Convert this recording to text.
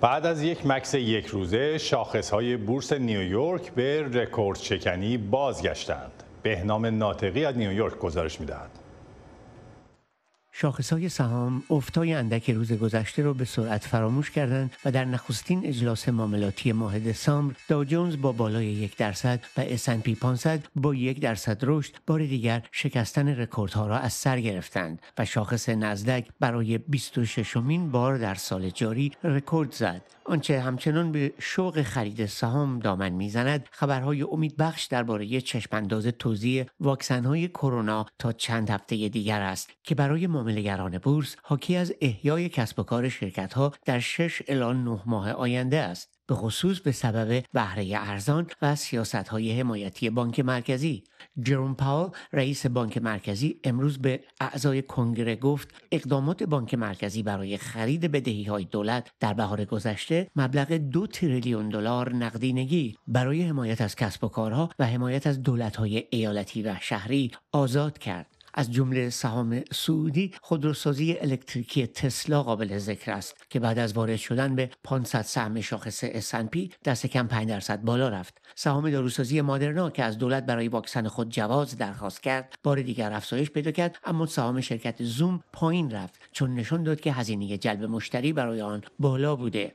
بعد از یک مکس یک روزه شاخص های بورس نیویورک به رکورد شکنی بازگشتند. بهنام ناطقی از نیویورک گزارش میدهد. شاخص های سهام افتای اندک روز گذشته رو به سرعت فراموش کردند و در نخستین اجلاس معاملاتی ماه دسامبر داو جونز با بالای یک درصد و S&P 500 با یک درصد رشد بار دیگر شکستن رکوردها را از سر گرفتند و شاخص نزدک برای 26 مین بار در سال جاری رکورد زد آنچه همچنان به شوق خرید سهام دامن میزند خبرهای امیدبخش درباره چشمانداز توزیع واکسنهای کرونا تا چند هفته دیگر است که برای معاملهگران بورس حاکی از احیای کسب و کار شرکتها در شش الان نه ماه آینده است به خصوص به سبب بهره ارزان و سیاست های حمایتی بانک مرکزی جروم پاول رئیس بانک مرکزی امروز به اعضای کنگره گفت اقدامات بانک مرکزی برای خرید بدهی های دولت در بهار گذشته مبلغ دو تریلیون دلار نقدینگی برای حمایت از کسب و کارها و حمایت از دولت های ایالتی و شهری آزاد کرد از جمله سهام سعودی خودروسازی الکتریکی تسلا قابل ذکر است که بعد از وارد شدن به 500 سهم شاخص S&P دست کم 5 درصد بالا رفت سهام داروسازی مادرنا که از دولت برای واکسن خود جواز درخواست کرد بار دیگر افزایش پیدا کرد اما سهام شرکت زوم پایین رفت چون نشان داد که هزینه جلب مشتری برای آن بالا بوده